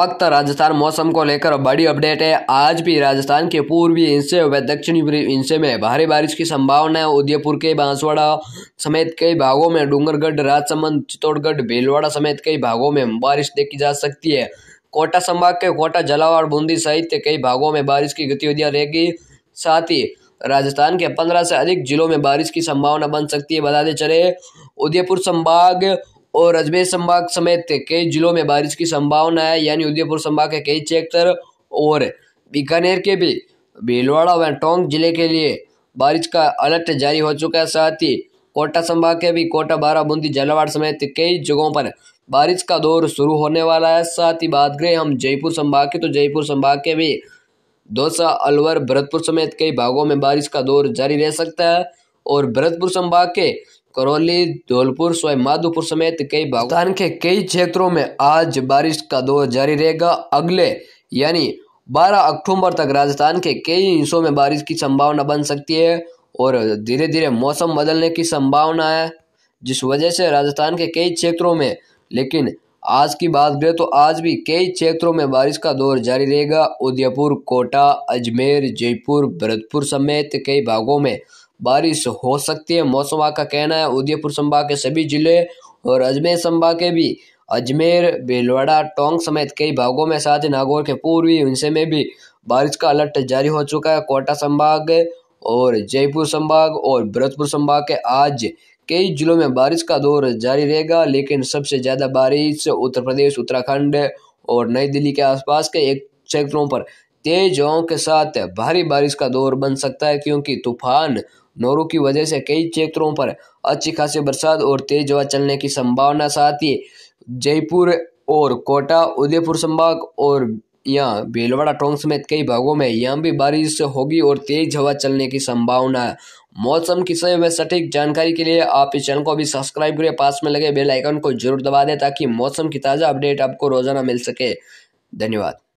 वक्त राजस्थान मौसम को लेकर बड़ी अपडेट है आज भी राजस्थान के पूर्वी हिस्से व दक्षिणी हिस्से में भारी बारिश की संभावना है उदयपुर के बांसवाड़ा समेत कई भागों में डूंगरगढ़ राजसमंद चित्तौड़गढ़ भीलवाड़ा समेत कई भागों में बारिश देखी जा सकती है कोटा संभाग के कोटा जलावाड़ बूंदी सहित कई भागों में बारिश की गतिविधियाँ रहेगी साथ ही राजस्थान के पंद्रह से अधिक जिलों में बारिश की संभावना बन सकती है बताते चले उदयपुर संभाग और अजमेर संभाग समेत कई जिलों में बारिश की संभावना है यानी उदयपुर संभाग के कई क्षेत्र और बीकानेर के भी भीलवाड़ा व टोंक जिले के लिए बारिश का अलर्ट जारी हो चुका है साथ ही कोटा संभाग के भी कोटा बारा बूंदी झालावाड़ समेत कई जगहों पर बारिश का दौर शुरू होने वाला है साथ ही बात करें हम जयपुर संभाग के तो जयपुर संभाग के भी दौसा अलवर भरतपुर समेत कई भागों में बारिश का दौर जारी रह सकता है और भरतपुर संभाग के करौली धौलपुर माधोपुर समेत कई भागों के कई क्षेत्रों में आज बारिश का दौर जारी रहेगा अगले यानी 12 अक्टूबर तक राजस्थान के कई हिस्सों में बारिश की संभावना बन सकती है और धीरे धीरे मौसम बदलने की संभावना है जिस वजह से राजस्थान के कई क्षेत्रों में लेकिन आज की बात करें तो आज भी कई क्षेत्रों में बारिश का दौर जारी रहेगा उदयपुर कोटा अजमेर जयपुर भरतपुर समेत कई भागों में बारिश हो सकती है मौसम विभाग का कहना है उदयपुर संभाग के सभी जिले और अजमेर संभाग के भी अजमेर भीलवाड़ा टोंक समेत कई भागों में साथ ही नागौर के पूर्वी हिस्से में भी बारिश का अलर्ट जारी हो चुका है कोटा संभाग और जयपुर संभाग और भरतपुर संभाग के आज कई जिलों में बारिश का दौर जारी रहेगा लेकिन सबसे ज़्यादा बारिश उत्तर प्रदेश उत्तराखंड और नई दिल्ली के आसपास के एक क्षेत्रों पर तेज हवाओं के साथ भारी बारिश का दौर बन सकता है क्योंकि तूफान नोरू की वजह से कई क्षेत्रों पर अच्छी खासी बरसात और तेज हवा चलने की संभावना साथ ही जयपुर और कोटा उदयपुर संभाग और यहाँ भीलवाड़ा टोंग समेत कई भागों में यहाँ भी बारिश होगी और तेज हवा चलने की संभावना है मौसम की समय में सटीक जानकारी के लिए आप इस चैनल को अभी सब्सक्राइब करें पास में लगे बेल आइकन को जरूर दबा दें ताकि मौसम की ताज़ा अपडेट आपको रोजाना मिल सके धन्यवाद